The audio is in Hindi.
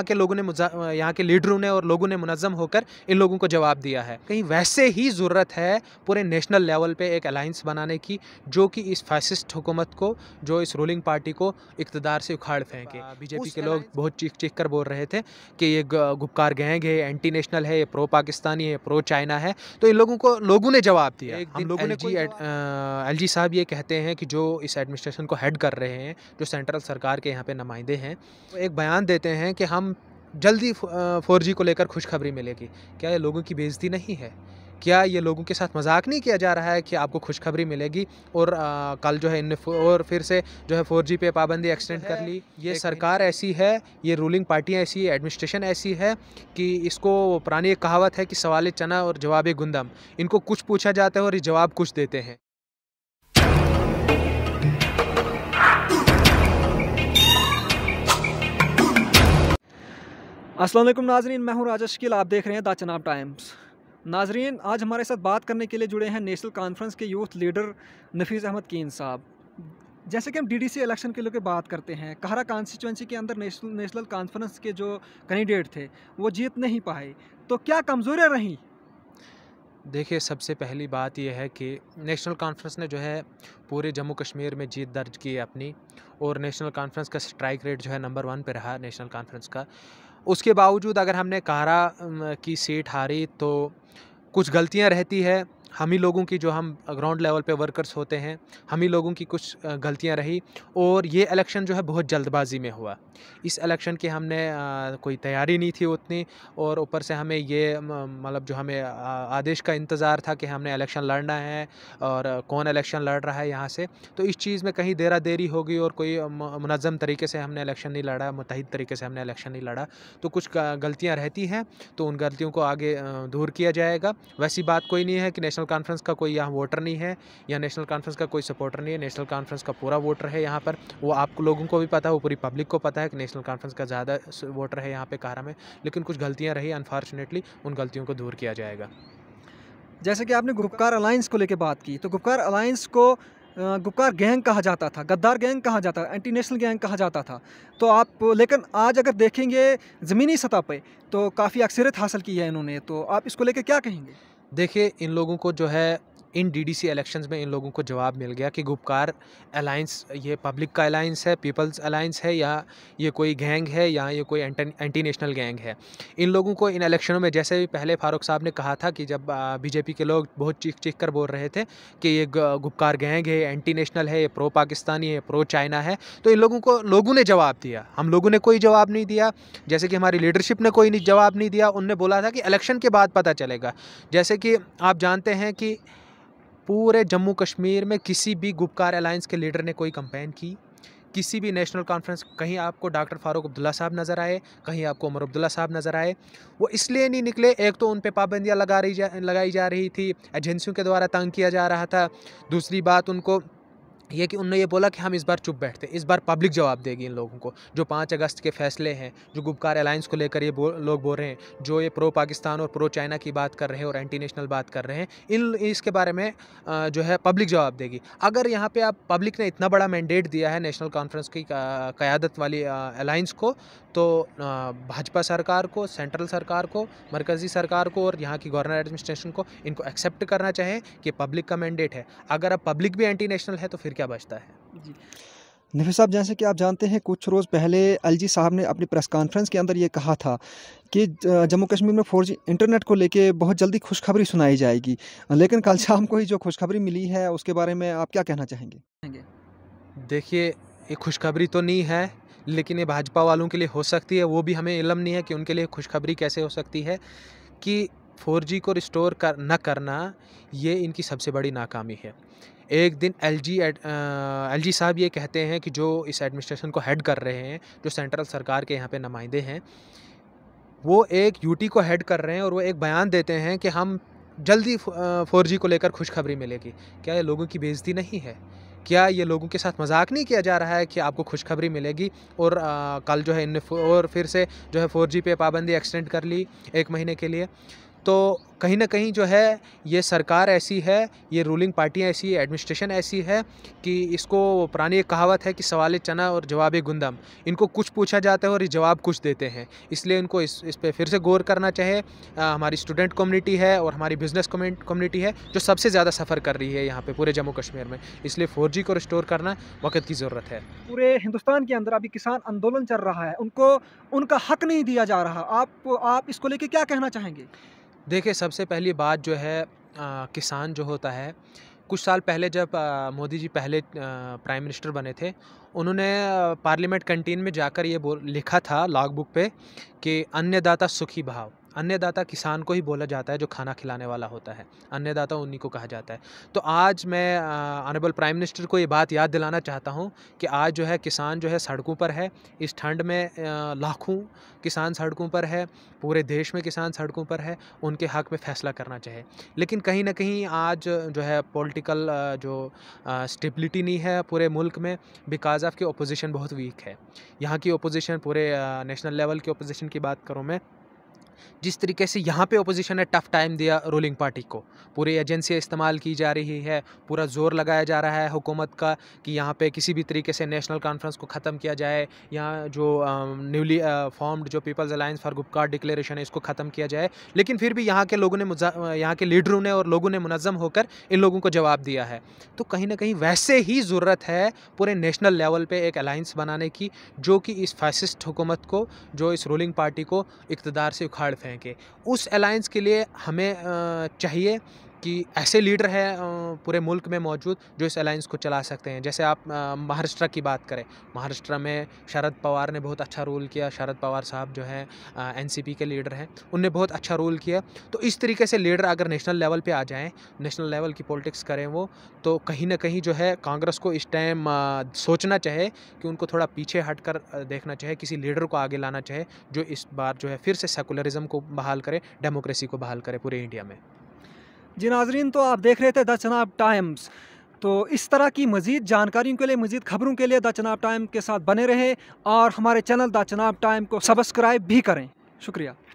यहाँ के लोगों ने यहाँ के लीडरों ने और लोगों ने मुनज़म होकर इन लोगों को जवाब दिया है कहीं वैसे ही ज़रूरत है पूरे नेशनल लेवल पे एक अलाइंस बनाने की जो कि इस फैसिस्ट हुकूमत को जो इस रूलिंग पार्टी को इकतदार से उखाड़ फेंके हाँ, बीजेपी के लोग बहुत चीख चीख कर बोल रहे थे कि ये गुप्कार गैंग है एंटी नेशनल है ये प्रो पाकिस्तानी है प्रो चाइना है तो इन लोगों को लोगों ने जवाब दिया लोगों ने एल जी साहब ये कहते हैं कि जो इस एडमिनिस्ट्रेशन को हेड कर रहे हैं जो सेंट्रल सरकार के यहाँ पे नुमाइंदे हैं एक बयान देते हैं कि हम जल्दी फोर जी को लेकर खुशखबरी मिलेगी क्या ये लोगों की बेइज्जती नहीं है क्या ये लोगों के साथ मजाक नहीं किया जा रहा है कि आपको खुशखबरी मिलेगी और आ, कल जो है इन और फिर से जो है फोर जी पे पाबंदी एक्सटेंड कर ली ये सरकार ऐसी है ये रूलिंग पार्टियाँ ऐसी है एडमिनिस्ट्रेशन ऐसी है कि इसको पुरानी एक कहावत है कि सवाल चना और जवाब गुंदम इनको कुछ पूछा जाता है और ये जवाब कुछ देते हैं असलम नाजरीन मैं हूं राजा शकील आप देख रहे हैं द चनाब टाइम्स नाजरीन आज हमारे साथ बात करने के लिए जुड़े हैं नेशनल कॉन्फ्रेंस के यूथ लीडर नफीज़ अहमद कीन साहब जैसे कि हम डीडीसी इलेक्शन के लिए बात करते हैं कहरा कॉन्स्टिट्यूंसी के अंदर नेशनल नेशनल कॉन्फ्रेंस के जो कैंडिडेट थे वो जीत नहीं पाए तो क्या कमज़ोरियाँ रहीं देखिए सबसे पहली बात यह है कि नेशनल कॉन्फ्रेंस ने जो है पूरे जम्मू कश्मीर में जीत दर्ज की है अपनी और नेशनल कॉन्फ्रेंस का स्ट्राइक रेट जो है नंबर वन पर रहा नेशनल कॉन्फ्रेंस का उसके बावजूद अगर हमने कारा की सीट हारी तो कुछ गलतियाँ रहती है हम ही लोगों की जो हम ग्राउंड लेवल पे वर्कर्स होते हैं हम ही लोगों की कुछ गलतियां रही और ये इलेक्शन जो है बहुत जल्दबाजी में हुआ इस इलेक्शन की हमने कोई तैयारी नहीं थी उतनी और ऊपर से हमें ये मतलब जो हमें आदेश का इंतज़ार था कि हमने इलेक्शन लड़ना है और कौन इलेक्शन लड़ रहा है यहाँ से तो इस चीज़ में कहीं देरा देरी होगी और कोई मुनज़म तरीके से हमने इलेक्शन नहीं लड़ा मुतहद तरीके से हमने इलेक्शन नहीं लड़ा तो कुछ गलतियाँ रहती हैं तो उन गलतियों को आगे दूर किया जाएगा वैसी बात कोई नहीं है कि नेशनल नेशनल कॉन्फ्रेंस का कोई यहाँ वोटर नहीं है या नेशनल कॉन्फ्रेंस का कोई सपोर्टर नहीं है नेशनल कॉन्फ्रेंस का पूरा वोटर है यहाँ पर वो आप लोगों को भी पता है वो पूरी पब्लिक को पता है कि नेशनल कॉन्फ्रेंस का ज़्यादा वोटर है यहाँ पर कारा में लेकिन कुछ गलतियाँ रही अनफॉर्चुनेटली उन गलतियों को दूर किया जाएगा जैसे कि आपने गुपकार अलायंस को लेकर बात की तो गुपकार अलायंस को गुपकार गैंग कहा जाता था गद्दार गैंग कहा जाता था एंटी नेशनल गैंग कहा जाता था तो आप लेकिन आज अगर देखेंगे ज़मीनी सतह पे तो काफ़ी अक्सरियत हासिल की है इन्होंने तो आप इसको लेकर क्या कहेंगे देखिए इन लोगों को जो है इन डीडीसी इलेक्शंस में इन लोगों को जवाब मिल गया कि गुपकार अलायंस ये पब्लिक का अलायंस है पीपल्स अलायंस है या ये कोई गैंग है या ये कोई एंटी नेशनल गैंग है इन लोगों को इन इलेक्शनों में जैसे भी पहले फारूक साहब ने कहा था कि जब बीजेपी के लोग बहुत चीख चीख कर बोल रहे थे कि ये गुपकार गैंग है एंटी नेशनल है ये प्रो पाकिस्तानी है प्रो चाइना है तो इन लोगों को लोगों ने जवाब दिया हम लोगों ने कोई जवाब नहीं दिया जैसे कि हमारी लीडरशिप ने कोई जवाब नहीं दिया उनने बोला था कि इलेक्शन के बाद पता चलेगा जैसे कि आप जानते हैं कि पूरे जम्मू कश्मीर में किसी भी गुपकार अलायंस के लीडर ने कोई कंपेन की किसी भी नेशनल कॉन्फ्रेंस कहीं आपको डॉक्टर फारूक अब्दुल्ला साहब नज़र आए कहीं आपको उमर अब्दुल्ला साहब नज़र आए वो इसलिए नहीं निकले एक तो उन पर पाबंदियाँ लगा रही जा लगाई जा रही थी एजेंसियों के द्वारा तंग किया जा रहा था दूसरी बात उनको ये कि उनने ये बोला कि हम इस बार चुप बैठते इस बार पब्लिक जवाब देगी इन लोगों को जो पाँच अगस्त के फैसले हैं जो गुपकार अलायंस को लेकर ये बो, लोग बोल रहे हैं जो ये प्रो पाकिस्तान और प्रो चाइना की बात कर रहे हैं और एंटी नेशनल बात कर रहे हैं इन इसके बारे में जो है पब्लिक जवाब देगी अगर यहाँ पर आप पब्लिक ने इतना बड़ा मैंडेट दिया है नेशनल कॉन्फ्रेंस की क़्यादत वाली अलायंस को तो भाजपा सरकार को सेंट्रल सरकार को मरकज़ी सरकार को और यहाँ की गवर्नर एडमिनिस्ट्रेशन को इनको एक्सेप्ट करना चाहिए कि पब्लिक का मैंडेट है अगर अब पब्लिक भी एंटी नेशनल है तो फिर क्या बचता है नफी साहब जैसे कि आप जानते हैं कुछ रोज़ पहले अलजी साहब ने अपनी प्रेस कॉन्फ्रेंस के अंदर ये कहा था कि जम्मू कश्मीर में फोर इंटरनेट को लेके बहुत जल्दी खुशखबरी सुनाई जाएगी लेकिन कल शाम को ही जो खुशखबरी मिली है उसके बारे में आप क्या कहना चाहेंगे देखिए ये खुशखबरी तो नहीं है लेकिन ये भाजपा वालों के लिए हो सकती है वो भी हमें इलम नहीं है कि उनके लिए खुशखबरी कैसे हो सकती है कि फोर को रिस्टोर कर न करना ये इनकी सबसे बड़ी नाकामी है एक दिन एलजी एलजी साहब ये कहते हैं कि जो इस एडमिनिस्ट्रेशन को हेड कर रहे हैं जो सेंट्रल सरकार के यहाँ पे नुमाइंदे हैं वो एक यूटी को हेड कर रहे हैं और वो एक बयान देते हैं कि हम जल्दी फोर को लेकर खुशखबरी मिलेगी क्या ये लोगों की बेइज्जती नहीं है क्या ये लोगों के साथ मजाक नहीं किया जा रहा है कि आपको खुशखबरी मिलेगी और आ, कल जो है इन और फिर से जो है फोर पे पाबंदी एक्सटेंड कर ली एक महीने के लिए तो कहीं ना कहीं जो है ये सरकार ऐसी है ये रूलिंग पार्टियाँ ऐसी है एडमिनिस्ट्रेशन ऐसी है कि इसको पुरानी एक कहावत है कि सवाल चना और जवाब गुंदम इनको कुछ पूछा जाता है और ये जवाब कुछ देते हैं इसलिए इनको इस इस पर फिर से गौर करना चाहिए हमारी स्टूडेंट कम्युनिटी है और हमारी बिजनेस कम्युनिटी है जो सबसे ज़्यादा सफ़र कर रही है यहाँ पर पूरे जम्मू कश्मीर में इसलिए फोर को रिस्टोर करना वक्त की ज़रूरत है पूरे हिंदुस्तान के अंदर अभी किसान आंदोलन चल रहा है उनको उनका हक नहीं दिया जा रहा आप आप इसको लेके क्या कहना चाहेंगे देखिए सबसे पहली बात जो है आ, किसान जो होता है कुछ साल पहले जब मोदी जी पहले प्राइम मिनिस्टर बने थे उन्होंने पार्लियामेंट कैंटीन में जाकर ये बोल लिखा था लॉग बुक पे कि अन्नदाता सुखी भाव अन्नदाता किसान को ही बोला जाता है जो खाना खिलाने वाला होता है अन्नदाता उन्हीं को कहा जाता है तो आज मैं ऑनरेबल प्राइम मिनिस्टर को ये बात याद दिलाना चाहता हूँ कि आज जो है किसान जो है सड़कों पर है इस ठंड में लाखों किसान सड़कों पर है पूरे देश में किसान सड़कों पर है उनके हक में फ़ैसला करना चाहिए लेकिन कहीं ना कहीं आज जो है पोलिटिकल जो स्टेबिलिटी नहीं है पूरे मुल्क में बिकॉज ऑफ की अपोजिशन बहुत वीक है यहाँ की अपोजिशन पूरे नेशनल लेवल की अपोजिशन की बात करूँ मैं जिस तरीके से यहाँ पे अपोजिशन ने टफ टाइम दिया रूलिंग पार्टी को पूरी एजेंसियाँ इस्तेमाल की जा रही है पूरा जोर लगाया जा रहा है हुकूमत का कि यहाँ पे किसी भी तरीके से नेशनल कॉन्फ्रेंस को ख़त्म किया जाए यहाँ जो न्यूली फॉर्म्ड जो people's alliance for Gupkar declaration है इसको ख़त्म किया जाए लेकिन फिर भी यहाँ के लोगों ने यहाँ के लीडरों ने और लोगों ने मुनज़म होकर इन लोगों को जवाब दिया है तो कहीं ना कहीं वैसे ही ज़रूरत है पूरे नेशनल लेवल पर एक अलायंस बनाने की जो कि इस फैसिस्ट हुकूमत को जो इस रूलिंग पार्टी को इकतदार से उखाड़ कार्ड फेंके उस अलायंस के लिए हमें चाहिए कि ऐसे लीडर हैं पूरे मुल्क में मौजूद जो इस अलायंस को चला सकते हैं जैसे आप महाराष्ट्र की बात करें महाराष्ट्र में शरद पवार ने बहुत अच्छा रोल किया शरद पवार साहब जो हैं एनसीपी के लीडर हैं उनने बहुत अच्छा रोल किया तो इस तरीके से लीडर अगर नेशनल लेवल पर आ जाएँ नेशनल लेवल की पॉलिटिक्स करें वो तो कहीं ना कहीं जो है कांग्रेस को इस टाइम सोचना चाहिए कि उनको थोड़ा पीछे हट कर देखना चाहिए किसी लीडर को आगे लाना चाहिए जो इस बार जो है फिर से सेकुलरिज़म को बहाल करे डेमोक्रेसी को बहाल करे पूरे इंडिया में जी नाजरीन तो आप देख रहे थे द चनाब टाइम्स तो इस तरह की मज़ीद जानकारियों के लिए मज़ीद खबरों के लिए द चनाब टाइम के साथ बने रहें और हमारे चैनल द चनाब टाइम को सब्सक्राइब भी करें शुक्रिया